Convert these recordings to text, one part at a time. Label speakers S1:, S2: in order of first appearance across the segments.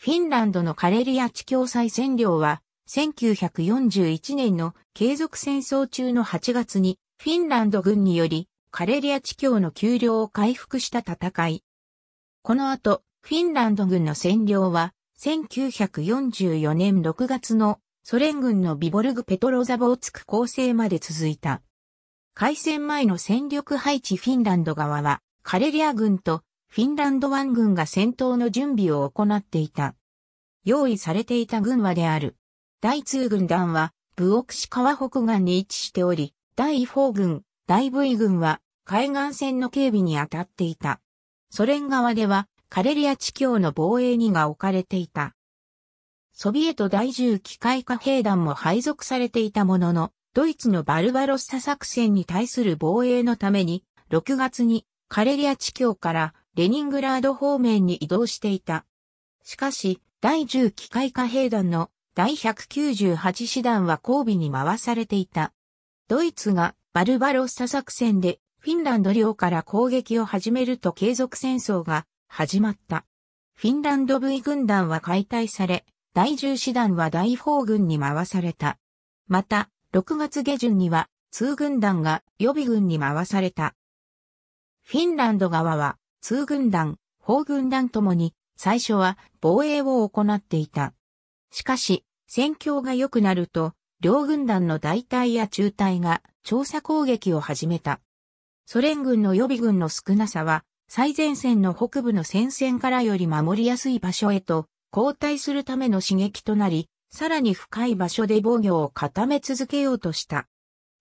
S1: フィンランドのカレリア地境再占領は、1941年の継続戦争中の8月に、フィンランド軍により、カレリア地境の丘陵を回復した戦い。この後、フィンランド軍の占領は、1944年6月のソ連軍のビボルグ・ペトロザボをつく構成まで続いた。開戦前の戦力配置フィンランド側は、カレリア軍とフィンランド湾軍が戦闘の準備を行っていた。用意されていた軍はである。第2軍団は、ブオクシ川北岸に位置しており、第4軍、第 V 軍は、海岸線の警備に当たっていた。ソ連側では、カレリア地境の防衛にが置かれていた。ソビエト第10機械化兵団も配属されていたものの、ドイツのバルバロッサ作戦に対する防衛のために、6月にカレリア地境からレニングラード方面に移動していた。しかし、第10機械化兵団の第198師団は交尾に回されていた。ドイツがバルバロッサ作戦でフィンランド領から攻撃を始めると継続戦争が始まった。フィンランド V 軍団は解体され、第10師団は大砲軍に回された。また、6月下旬には、通軍団が予備軍に回された。フィンランド側は、通軍団、砲軍団ともに、最初は防衛を行っていた。しかし、戦況が良くなると、両軍団の大隊や中隊が調査攻撃を始めた。ソ連軍の予備軍の少なさは、最前線の北部の戦線からより守りやすい場所へと後退するための刺激となり、さらに深い場所で防御を固め続けようとした。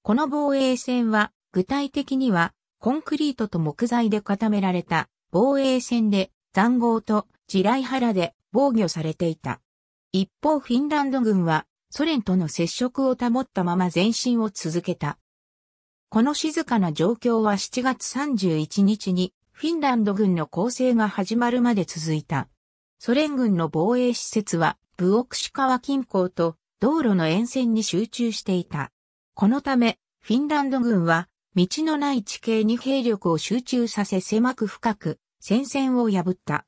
S1: この防衛戦は、具体的にはコンクリートと木材で固められた防衛線で塹壕と地雷原で防御されていた。一方フィンランド軍はソ連との接触を保ったまま前進を続けた。この静かな状況は7月31日にフィンランド軍の攻勢が始まるまで続いた。ソ連軍の防衛施設はブオクシカワ近郊と道路の沿線に集中していた。このため、フィンランド軍は道のない地形に兵力を集中させ狭く深く戦線を破った。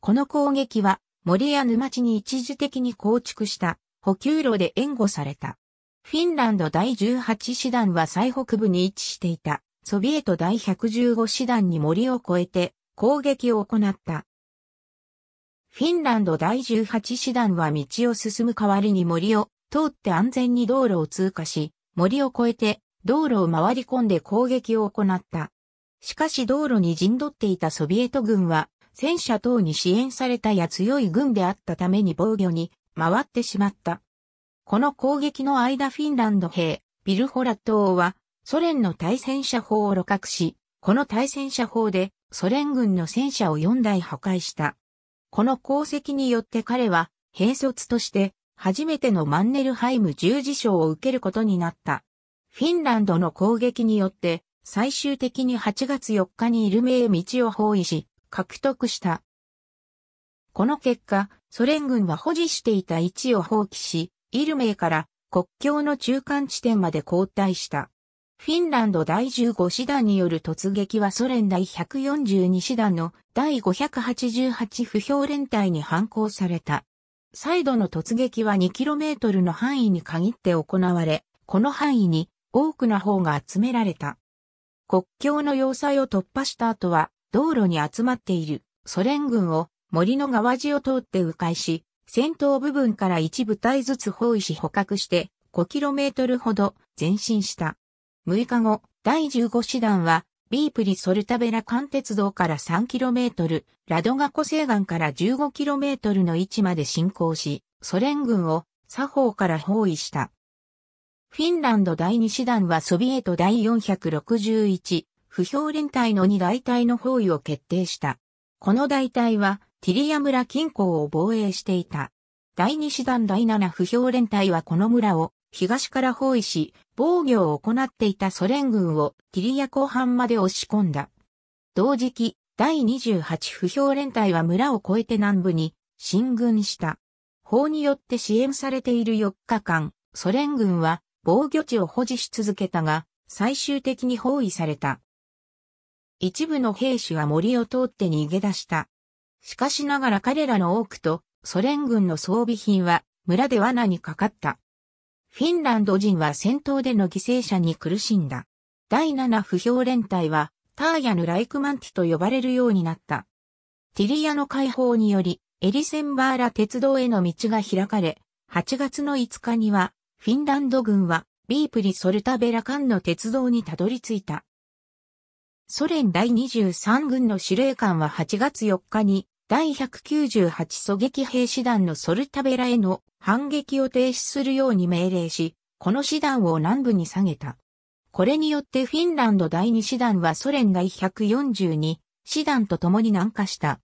S1: この攻撃は森や沼地に一時的に構築した補給路で援護された。フィンランド第18師団は最北部に位置していたソビエト第115師団に森を越えて攻撃を行った。フィンランド第18師団は道を進む代わりに森を通って安全に道路を通過し、森を越えて道路を回り込んで攻撃を行った。しかし道路に陣取っていたソビエト軍は、戦車等に支援されたや強い軍であったために防御に回ってしまった。この攻撃の間フィンランド兵、ビルホラ島は、ソ連の対戦車砲を露獲し、この対戦車砲でソ連軍の戦車を4台破壊した。この功績によって彼は、兵卒として、初めてのマンネルハイム十字章を受けることになった。フィンランドの攻撃によって、最終的に8月4日にイルメへ道を包囲し、獲得した。この結果、ソ連軍は保持していた位置を放棄し、イルメから国境の中間地点まで後退した。フィンランド第15師団による突撃はソ連第142師団の第588不評連隊に反抗された。再度の突撃は 2km の範囲に限って行われ、この範囲に多くの方が集められた。国境の要塞を突破した後は、道路に集まっているソ連軍を森の川地を通って迂回し、戦闘部分から一部隊ずつ包囲し捕獲して 5km ほど前進した。6日後、第15師団はビープリソルタベラ間鉄道から 3km、ラドガ湖西岸から 15km の位置まで進行し、ソ連軍を左方から包囲した。フィンランド第2師団はソビエト第461不評連隊の2大隊の包囲を決定した。この大隊はティリア村近郊を防衛していた。第2師団第7不評連隊はこの村を東から包囲し、防御を行っていたソ連軍をティリア後半まで押し込んだ。同時期、第28不評連隊は村を越えて南部に進軍した。法によって支援されている4日間、ソ連軍は防御地を保持し続けたが、最終的に包囲された。一部の兵士は森を通って逃げ出した。しかしながら彼らの多くとソ連軍の装備品は村で罠にかかった。フィンランド人は戦闘での犠牲者に苦しんだ。第7不評連隊はターヤヌ・ライクマンティと呼ばれるようになった。ティリアの解放によりエリセンバーラ鉄道への道が開かれ、8月の5日にはフィンランド軍はビープリ・ソルタベラ間の鉄道にたどり着いた。ソ連第23軍の司令官は8月4日に第198狙撃兵師団のソルタベラへの反撃を停止するように命令し、この師団を南部に下げた。これによってフィンランド第2師団はソ連第142師団と共に南下した。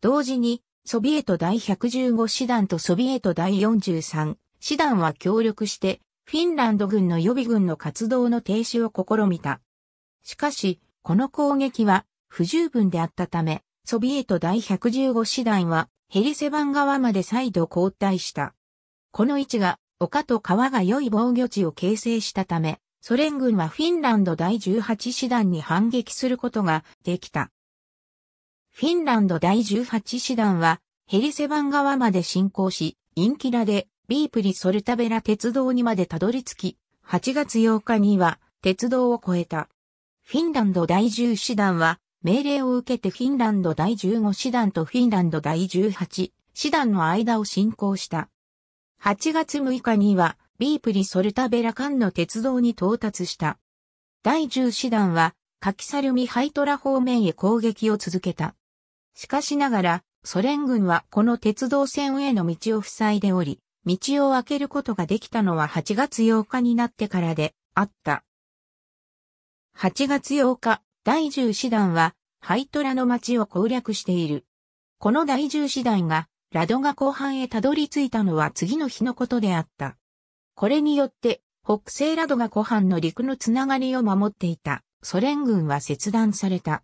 S1: 同時に、ソビエト第115師団とソビエト第43師団は協力して、フィンランド軍の予備軍の活動の停止を試みた。しかし、この攻撃は不十分であったため、ソビエト第115師団はヘリセバン側まで再度交代した。この位置が丘と川が良い防御地を形成したため、ソ連軍はフィンランド第18師団に反撃することができた。フィンランド第18師団はヘリセバン側まで進行し、インキラでビープリソルタベラ鉄道にまでたどり着き、8月8日には鉄道を越えた。フィンランド第10師団は、命令を受けてフィンランド第15師団とフィンランド第18師団の間を進行した。8月6日には、ビープリソルタベラ間の鉄道に到達した。第10師団は、カキサルミハイトラ方面へ攻撃を続けた。しかしながら、ソ連軍はこの鉄道線への道を塞いでおり、道を開けることができたのは8月8日になってからであった。8月8日、第10師団は、ハイトラの町を攻略している。この第10師団が、ラドガ後半へたどり着いたのは次の日のことであった。これによって、北西ラドガ湖畔の陸のつながりを守っていたソ連軍は切断された。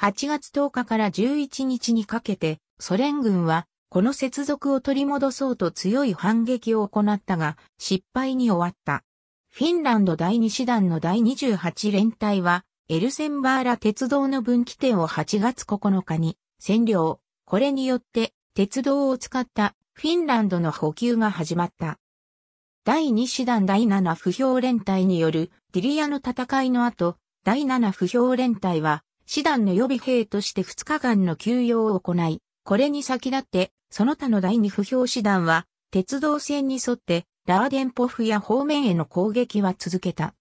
S1: 8月10日から11日にかけてソ連軍はこの接続を取り戻そうと強い反撃を行ったが、失敗に終わった。フィンランド第2師団の第28連隊は、エルセンバーラ鉄道の分岐点を8月9日に占領。これによって、鉄道を使ったフィンランドの補給が始まった。第2師団第7不評連隊によるディリアの戦いの後、第7不評連隊は、師団の予備兵として2日間の休養を行い、これに先立ってその他の第二不評師団は、鉄道線に沿って、ラーデンポフや方面への攻撃は続けた。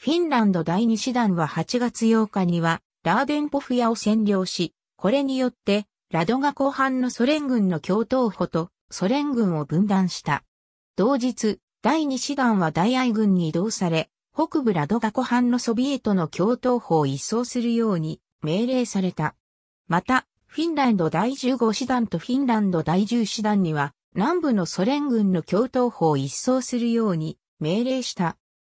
S1: フィンランド第二師団は8月8日には、ラーデンポフやを占領し、これによって、ラドガ後半のソ連軍の共闘歩とソ連軍を分断した。同日、第二師団は大愛軍に移動され、北部ラドガ湖畔のソビエトの共闘法を一掃するように命令された。また、フィンランド第15師団とフィンランド第10師団には、南部のソ連軍の共闘法を一掃するように命令した。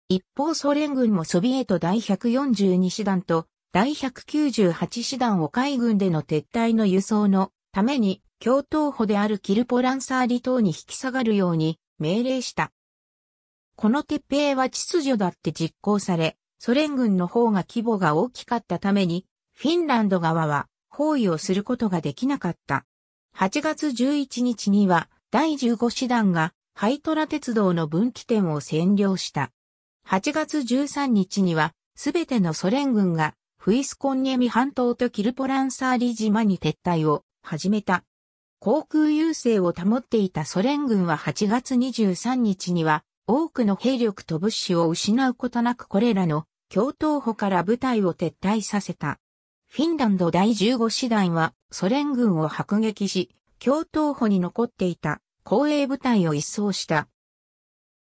S1: 一方ソ連軍もソビエト第142師団と第198師団を海軍での撤退の輸送のために共闘法であるキルポランサー離島に引き下がるように命令した。この鉄兵は秩序だって実行され、ソ連軍の方が規模が大きかったために、フィンランド側は行為をすることができなかった。8月11日には第15師団がハイトラ鉄道の分岐点を占領した。8月13日にはすべてのソ連軍がフイスコンニェミ半島とキルポランサーリ島に撤退を始めた。航空優勢を保っていたソ連軍は8月23日には多くの兵力と物資を失うことなくこれらの共闘歩から部隊を撤退させた。フィンランド第15師団はソ連軍を迫撃し、共闘歩に残っていた公営部隊を一掃した。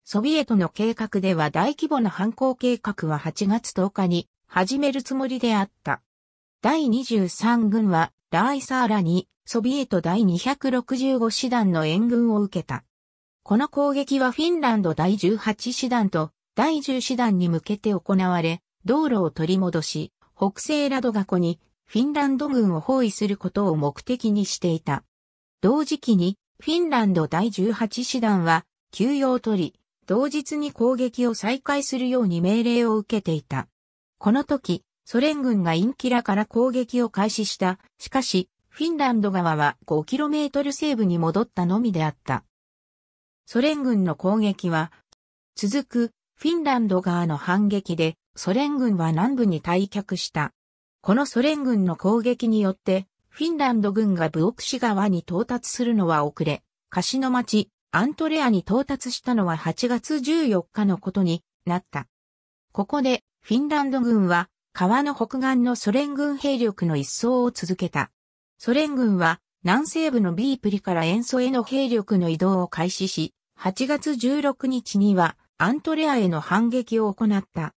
S1: ソビエトの計画では大規模な反抗計画は8月10日に始めるつもりであった。第23軍はラーイサーラにソビエト第265師団の援軍を受けた。この攻撃はフィンランド第18師団と第10師団に向けて行われ、道路を取り戻し、北西ラドガ湖にフィンランド軍を包囲することを目的にしていた。同時期にフィンランド第18師団は休養を取り、同日に攻撃を再開するように命令を受けていた。この時、ソ連軍がインキラから攻撃を開始した。しかし、フィンランド側は 5km 西部に戻ったのみであった。ソ連軍の攻撃は、続くフィンランド側の反撃でソ連軍は南部に退却した。このソ連軍の攻撃によって、フィンランド軍がブオクシ川に到達するのは遅れ、貸しの町、アントレアに到達したのは8月14日のことになった。ここで、フィンランド軍は、川の北岸のソ連軍兵力の一掃を続けた。ソ連軍は、南西部のビープリから塩素への兵力の移動を開始し、8月16日にはアントレアへの反撃を行った。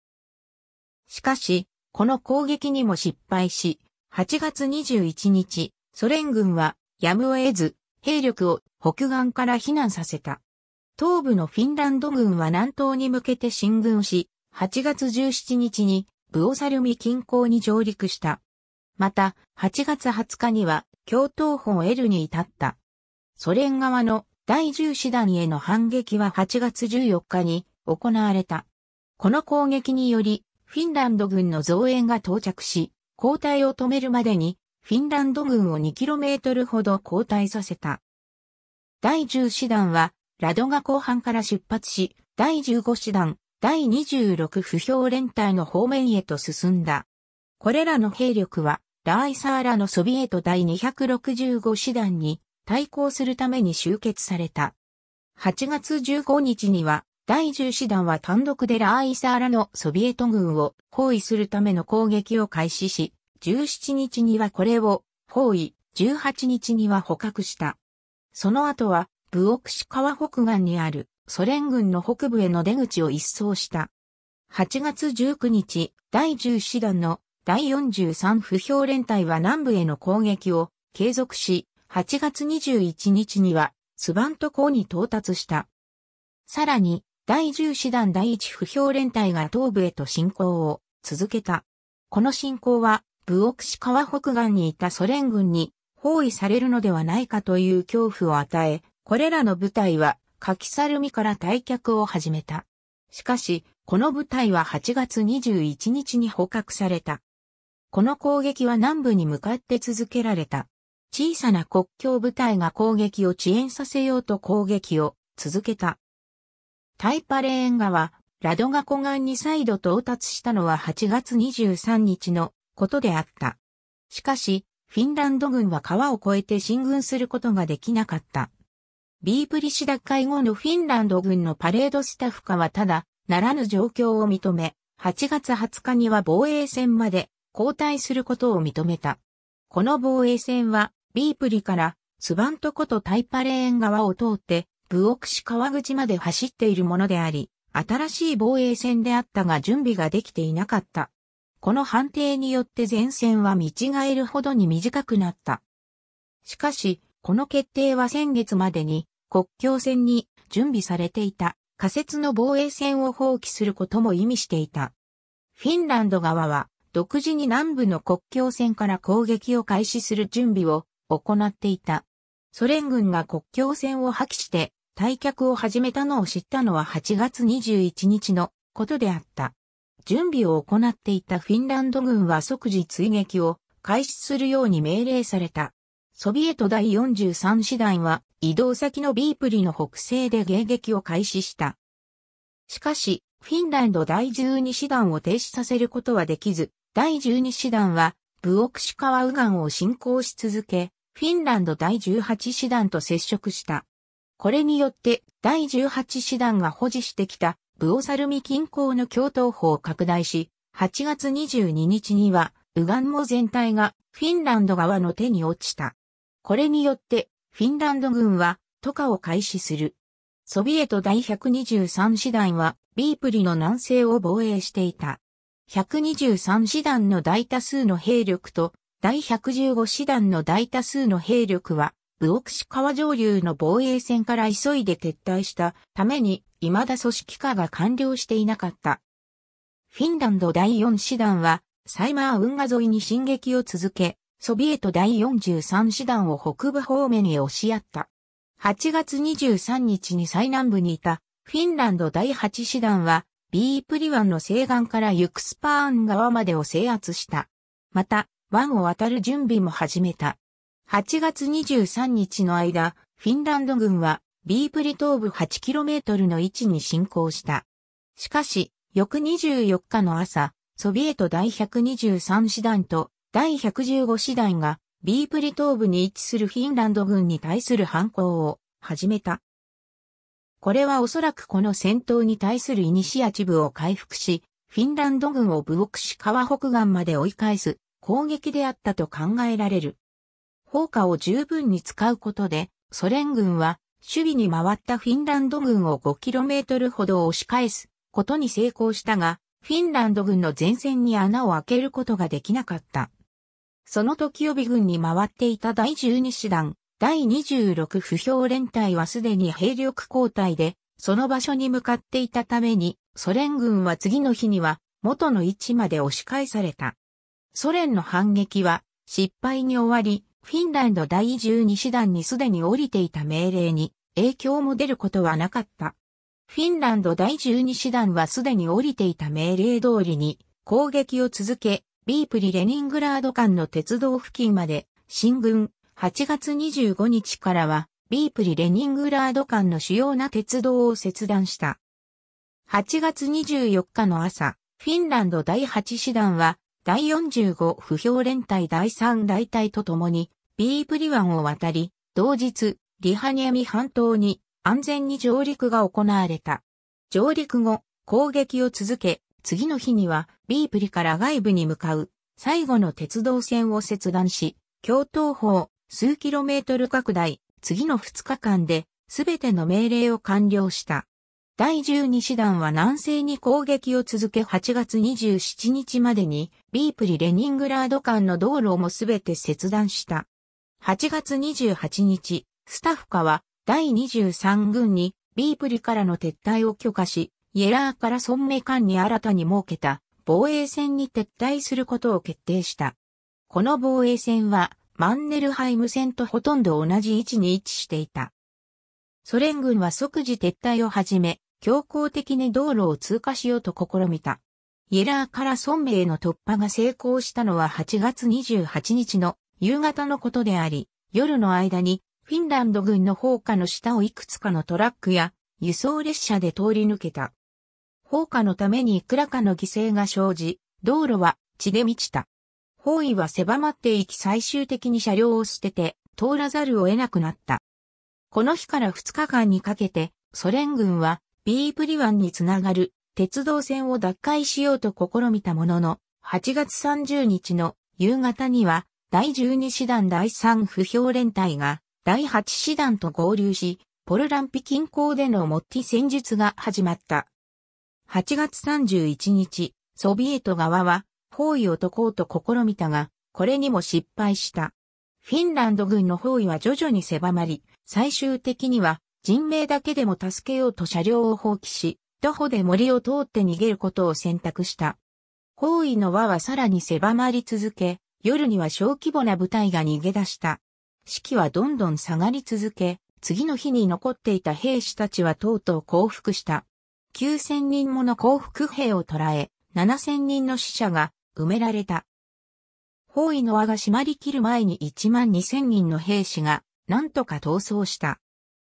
S1: しかし、この攻撃にも失敗し、8月21日、ソ連軍はやむを得ず、兵力を北岸から避難させた。東部のフィンランド軍は南東に向けて進軍し、8月17日にブオサルミ近郊に上陸した。また、8月20日には、京闘本エルに至った。ソ連側の第10師団への反撃は8月14日に行われた。この攻撃により、フィンランド軍の増援が到着し、交代を止めるまでに、フィンランド軍を 2km ほど交代させた。第10師団は、ラドガ後半から出発し、第15師団、第26不評連隊の方面へと進んだ。これらの兵力は、ラーイサーラのソビエト第265師団に対抗するために集結された。8月15日には、第10師団は単独でラーイサーラのソビエト軍を包囲するための攻撃を開始し、17日にはこれを包囲、18日には捕獲した。その後は、ブオクシ川北岸にあるソ連軍の北部への出口を一掃した。8月19日、第10師団の第43不評連隊は南部への攻撃を継続し、8月21日にはスバント港に到達した。さらに、第10師団第1不評連隊が東部へと進行を続けた。この進行は、武奥市川北岸にいたソ連軍に包囲されるのではないかという恐怖を与え、これらの部隊は、カキサルミから退却を始めた。しかし、この部隊は8月21日に捕獲された。この攻撃は南部に向かって続けられた。小さな国境部隊が攻撃を遅延させようと攻撃を続けた。タイパレーン川、ラドガ湖岸に再度到達したのは8月23日のことであった。しかし、フィンランド軍は川を越えて進軍することができなかった。ビープリシ奪回後のフィンランド軍のパレードスタッフ化はただ、ならぬ状況を認め、8月20日には防衛戦まで交代することを認めた。この防衛戦は、ビープリからスバントことタイパレーン川を通って、武奥市川口まで走っているものであり、新しい防衛線であったが準備ができていなかった。この判定によって前線は見違えるほどに短くなった。しかし、この決定は先月までに国境線に準備されていた仮設の防衛線を放棄することも意味していた。フィンランド側は独自に南部の国境線から攻撃を開始する準備を行っていた。ソ連軍が国境線を破棄して退却を始めたのを知ったのは8月21日のことであった。準備を行っていたフィンランド軍は即時追撃を開始するように命令された。ソビエト第43師団は移動先のビープリの北西で迎撃を開始した。しかし、フィンランド第12師団を停止させることはできず、第12師団はブオクシカワウガンを進行し続け、フィンランド第18師団と接触した。これによって第18師団が保持してきたブオサルミ近郊の共闘法を拡大し、8月22日にはウガンモ全体がフィンランド側の手に落ちた。これによってフィンランド軍は渡河を開始する。ソビエト第123師団はビープリの南西を防衛していた。123師団の大多数の兵力と第115師団の大多数の兵力はブオクシ川上流の防衛線から急いで撤退したために、未だ組織化が完了していなかった。フィンランド第4師団は、サイマー運河沿いに進撃を続け、ソビエト第43師団を北部方面へ押し合った。8月23日に最南部にいたフィンランド第8師団は、ビープリワンの西岸からユクスパーン川までを制圧した。また、湾を渡る準備も始めた。8月23日の間、フィンランド軍はビープリ東部 8km の位置に進行した。しかし、翌24日の朝、ソビエト第123師団と第115師団がビープリ東部に位置するフィンランド軍に対する反抗を始めた。これはおそらくこの戦闘に対するイニシアチブを回復し、フィンランド軍を武力し川北岸まで追い返す攻撃であったと考えられる。砲火を十分に使うことで、ソ連軍は守備に回ったフィンランド軍を 5km ほど押し返すことに成功したが、フィンランド軍の前線に穴を開けることができなかった。その時予備軍に回っていた第12師団、第26不評連隊はすでに兵力交代で、その場所に向かっていたために、ソ連軍は次の日には元の位置まで押し返された。ソ連の反撃は失敗に終わり、フィンランド第12師団にすでに降りていた命令に影響も出ることはなかった。フィンランド第12師団はすでに降りていた命令通りに攻撃を続け、ビープリ・レニングラード間の鉄道付近まで進軍8月25日からはビープリ・レニングラード間の主要な鉄道を切断した。8月24日の朝、フィンランド第8師団は第45不評連隊第3大隊と共に、ビープリ湾を渡り、同日、リハニアミ半島に安全に上陸が行われた。上陸後、攻撃を続け、次の日にはビープリから外部に向かう最後の鉄道線を切断し、共闘法、数キロメートル拡大、次の2日間で全ての命令を完了した。第12師団は南西に攻撃を続け8月27日までにビープリレニングラード間の道路もすべて切断した。8月28日、スタッフ課は第23軍にビープリからの撤退を許可し、イエラーからソンメ間に新たに設けた防衛戦に撤退することを決定した。この防衛戦はマンネルハイム戦とほとんど同じ位置に位置していた。ソ連軍は即時撤退を始め、強行的に道路を通過しようと試みた。イエラーから孫明の突破が成功したのは8月28日の夕方のことであり、夜の間にフィンランド軍の砲火の下をいくつかのトラックや輸送列車で通り抜けた。砲火のためにいくらかの犠牲が生じ、道路は血で満ちた。方位は狭まっていき最終的に車両を捨てて通らざるを得なくなった。この日から2日間にかけて、ソ連軍は、ビープリ湾につながる鉄道線を奪回しようと試みたものの、8月30日の夕方には、第12師団第3不評連隊が、第8師団と合流し、ポルランピ近郊でのモッティ戦術が始まった。8月31日、ソビエト側は、包囲を解こうと試みたが、これにも失敗した。フィンランド軍の包囲は徐々に狭まり、最終的には人命だけでも助けようと車両を放棄し、徒歩で森を通って逃げることを選択した。包囲の輪はさらに狭まり続け、夜には小規模な部隊が逃げ出した。士気はどんどん下がり続け、次の日に残っていた兵士たちはとうとう降伏した。9000人もの降伏兵を捕らえ、7000人の死者が埋められた。包囲の輪が閉まりきる前に1万2000人の兵士がなんとか逃走した。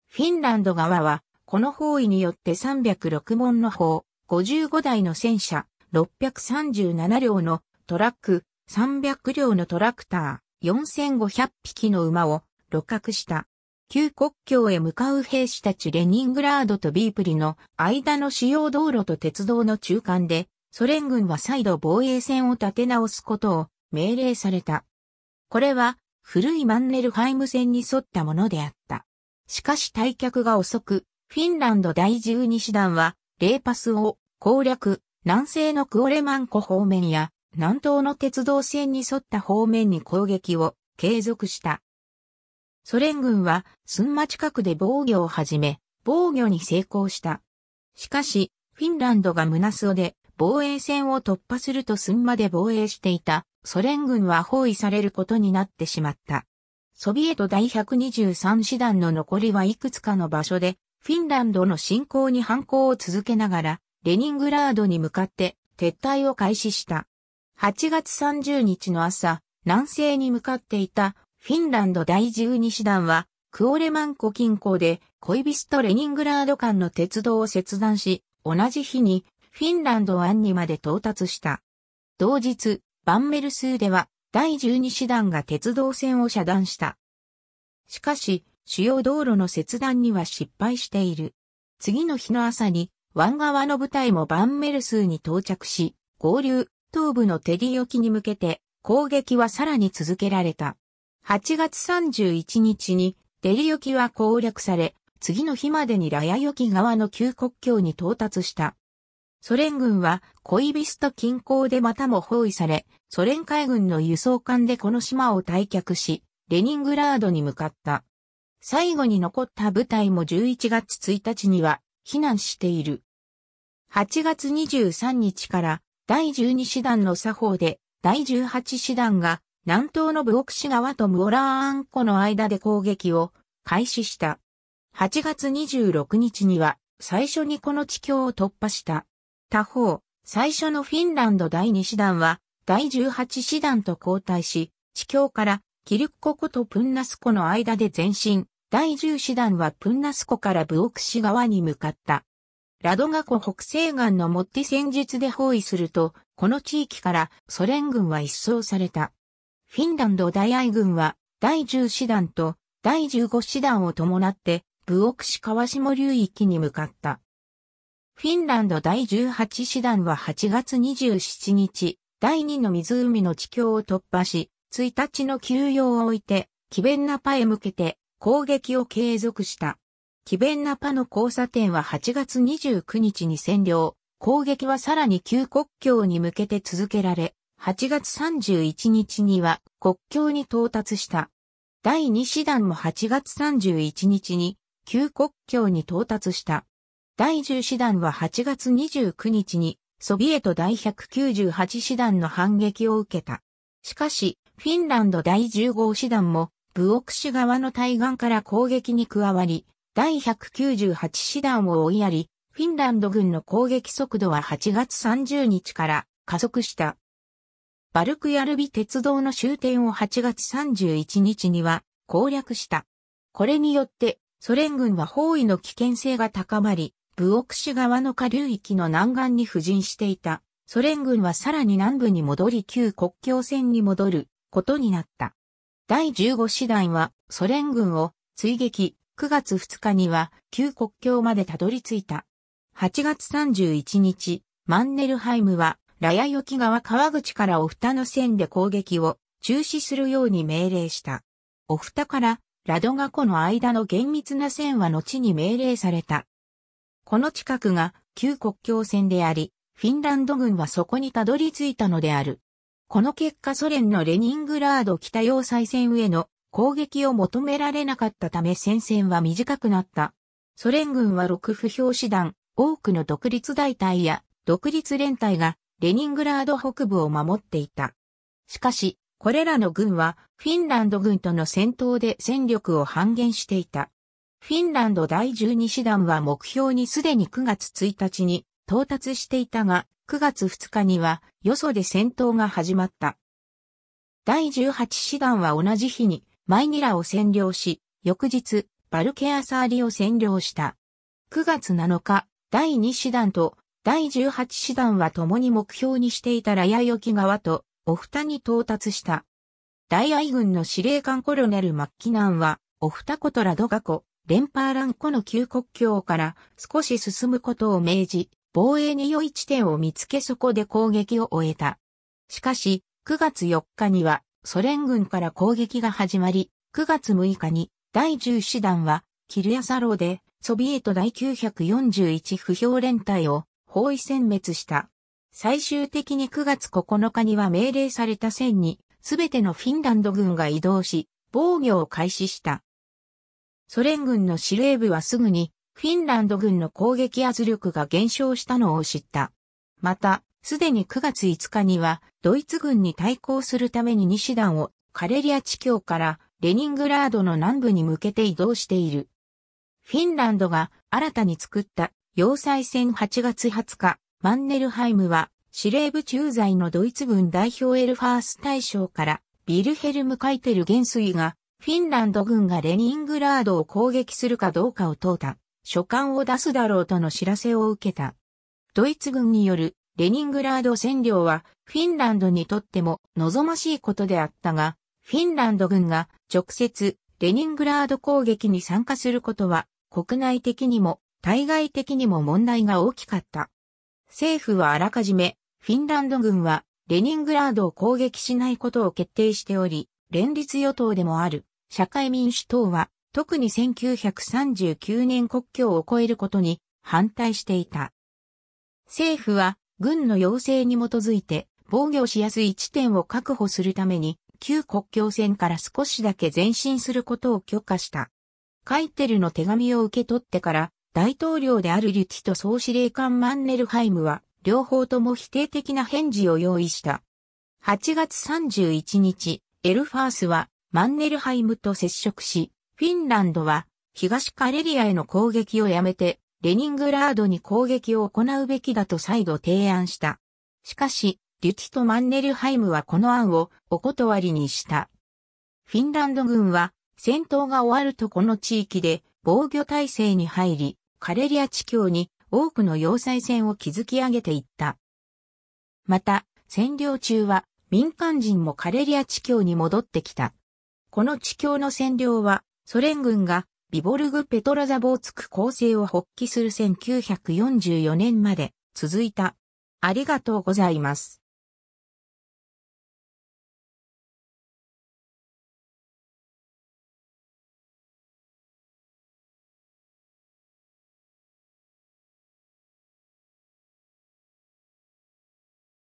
S1: フィンランド側は、この包囲によって306門の砲、55台の戦車、637両のトラック、300両のトラクター、4500匹の馬を露獲した。旧国境へ向かう兵士たちレニングラードとビープリの間の主要道路と鉄道の中間で、ソ連軍は再度防衛線を立て直すことを命令された。これは古いマンネルハイム戦に沿ったものであった。しかし退却が遅く、フィンランド第12師団は、レーパスを攻略、南西のクオレマン湖方面や、南東の鉄道線に沿った方面に攻撃を継続した。ソ連軍は、スンマ近くで防御を始め、防御に成功した。しかし、フィンランドがムナスオで防衛線を突破するとスンマで防衛していたソ連軍は包囲されることになってしまった。ソビエト第123師団の残りはいくつかの場所で、フィンランドの侵攻に反抗を続けながら、レニングラードに向かって撤退を開始した。8月30日の朝、南西に向かっていたフィンランド第12師団は、クオレマンコ近郊で恋人とレニングラード間の鉄道を切断し、同じ日にフィンランド湾にまで到達した。同日、バンメルスーでは第12師団が鉄道線を遮断した。しかし、主要道路の切断には失敗している。次の日の朝に、湾側の部隊もバンメルスーに到着し、合流、東部のテリ沖に向けて、攻撃はさらに続けられた。8月31日に、テリ沖は攻略され、次の日までにラヤ沖側の旧国境に到達した。ソ連軍は恋ビスト近郊でまたも包囲され、ソ連海軍の輸送艦でこの島を退却し、レニングラードに向かった。最後に残った部隊も11月1日には避難している。8月23日から第12師団の作法で第18師団が南東のブオクシ川とムオラーアン湖の間で攻撃を開始した。8月26日には最初にこの地境を突破した。他方、最初のフィンランド第2師団は、第18師団と交代し、地境からキルッコ湖とプンナス湖の間で前進、第10師団はプンナス湖からブオクシ側に向かった。ラドガ湖北西岸のモッティ戦術で包囲すると、この地域からソ連軍は一掃された。フィンランド大愛軍は第10師団と第15師団を伴って、ブオクシ川下流域に向かった。フィンランド第18師団は8月27日、第2の湖の地境を突破し、1日の休養を置いて、キベンナパへ向けて攻撃を継続した。キベンナパの交差点は8月29日に占領、攻撃はさらに旧国境に向けて続けられ、8月31日には国境に到達した。第2師団も8月31日に旧国境に到達した。第10師団は8月29日にソビエト第198師団の反撃を受けた。しかし、フィンランド第1号師団も、ブオクシュ側の対岸から攻撃に加わり、第198師団を追いやり、フィンランド軍の攻撃速度は8月30日から加速した。バルクヤルビ鉄道の終点を8月31日には攻略した。これによってソ連軍は包囲の危険性が高まり、ブオクシュ川の下流域の南岸に布陣していたソ連軍はさらに南部に戻り旧国境線に戻ることになった。第15師団はソ連軍を追撃9月2日には旧国境までたどり着いた。8月31日、マンネルハイムはラヤヨキ川川口からオフタの線で攻撃を中止するように命令した。オフタからラドガ湖の間の厳密な線は後に命令された。この近くが旧国境線であり、フィンランド軍はそこにたどり着いたのである。この結果ソ連のレニングラード北要塞戦への攻撃を求められなかったため戦線は短くなった。ソ連軍は6不評師団、多くの独立大隊や独立連隊がレニングラード北部を守っていた。しかし、これらの軍はフィンランド軍との戦闘で戦力を半減していた。フィンランド第12師団は目標にすでに9月1日に到達していたが、9月2日にはよそで戦闘が始まった。第18師団は同じ日にマイニラを占領し、翌日、バルケアサーリを占領した。9月7日、第2師団と第18師団は共に目標にしていたラヤヨキ川とオフタに到達した。大愛軍の司令官コロネル・マッキナンは、オフタコとラドガコ、連パーラン湖の旧国境から少し進むことを命じ、防衛に良い地点を見つけそこで攻撃を終えた。しかし、9月4日にはソ連軍から攻撃が始まり、9月6日に第10師団はキルヤサローでソビエト第941不評連隊を包囲殲滅した。最終的に9月9日には命令された線に、全てのフィンランド軍が移動し、防御を開始した。ソ連軍の司令部はすぐに、フィンランド軍の攻撃圧力が減少したのを知った。また、すでに9月5日には、ドイツ軍に対抗するために西師団を、カレリア地境からレニングラードの南部に向けて移動している。フィンランドが新たに作った要塞戦8月20日、マンネルハイムは司令部駐在のドイツ軍代表エルファース大将からビルヘルム・カイテル元帥がフィンランド軍がレニングラードを攻撃するかどうかを問うた、書簡を出すだろうとの知らせを受けた。ドイツ軍によるレニングラード占領はフィンランドにとっても望ましいことであったが、フィンランド軍が直接レニングラード攻撃に参加することは国内的にも対外的にも問題が大きかった。政府はあらかじめフィンランド軍はレニングラードを攻撃しないことを決定しており、連立与党でもある社会民主党は特に1939年国境を越えることに反対していた。政府は軍の要請に基づいて防御しやすい地点を確保するために旧国境線から少しだけ前進することを許可した。カイテルの手紙を受け取ってから大統領であるリュティと総司令官マンネルハイムは両方とも否定的な返事を用意した。8月31日、エルファースはマンネルハイムと接触し、フィンランドは東カレリアへの攻撃をやめて、レニングラードに攻撃を行うべきだと再度提案した。しかし、デュティとマンネルハイムはこの案をお断りにした。フィンランド軍は戦闘が終わるとこの地域で防御体制に入り、カレリア地境に多くの要塞線を築き上げていった。また、占領中は民間人もカレリア地境に戻ってきた。この地境の占領は、ソ連軍がビボルグ・ペトラザボーツク構成を発揮する1944年まで続いた。ありがとうございます。